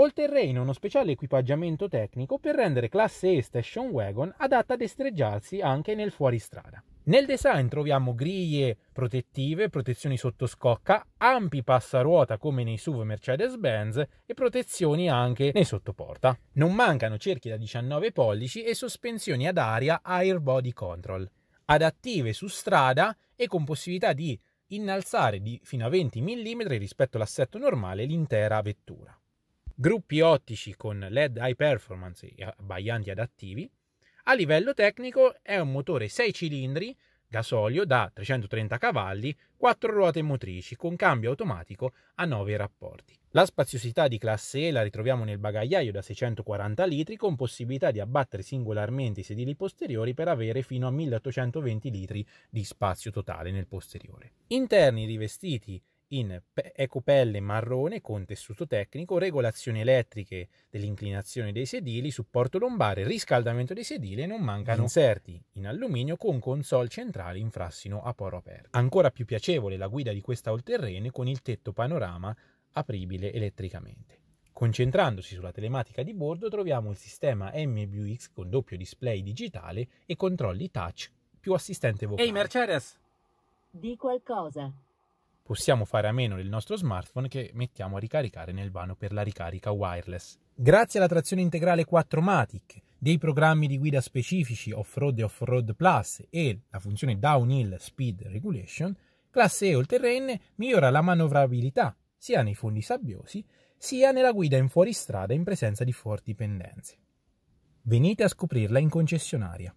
Oltre uno speciale equipaggiamento tecnico per rendere classe E Station Wagon adatta a destreggiarsi anche nel fuoristrada. Nel design troviamo griglie protettive, protezioni sotto scocca, ampi passaruota come nei SUV Mercedes-Benz e protezioni anche nei sottoporta. Non mancano cerchi da 19 pollici e sospensioni ad aria Air Body Control, adattive su strada e con possibilità di innalzare di fino a 20 mm rispetto all'assetto normale l'intera vettura gruppi ottici con LED high performance e abbaglianti adattivi. A livello tecnico è un motore 6 cilindri gasolio da 330 cavalli, 4 ruote motrici con cambio automatico a 9 rapporti. La spaziosità di classe E la ritroviamo nel bagagliaio da 640 litri con possibilità di abbattere singolarmente i sedili posteriori per avere fino a 1820 litri di spazio totale nel posteriore. Interni rivestiti in ecopelle marrone con tessuto tecnico, regolazioni elettriche dell'inclinazione dei sedili, supporto lombare, riscaldamento dei sedili e non mancano inserti in alluminio con console centrale in frassino a poro aperto. Ancora più piacevole la guida di questa oltreterrene con il tetto panorama apribile elettricamente. Concentrandosi sulla telematica di bordo troviamo il sistema MBUX con doppio display digitale e controlli touch più assistente vocale. Ehi hey, Mercedes! Di qualcosa possiamo fare a meno del nostro smartphone che mettiamo a ricaricare nel vano per la ricarica wireless. Grazie alla trazione integrale 4 Matic, dei programmi di guida specifici off-road e off-road plus e la funzione downhill speed regulation, classe E all-terrain migliora la manovrabilità sia nei fondi sabbiosi sia nella guida in fuoristrada in presenza di forti pendenze. Venite a scoprirla in concessionaria.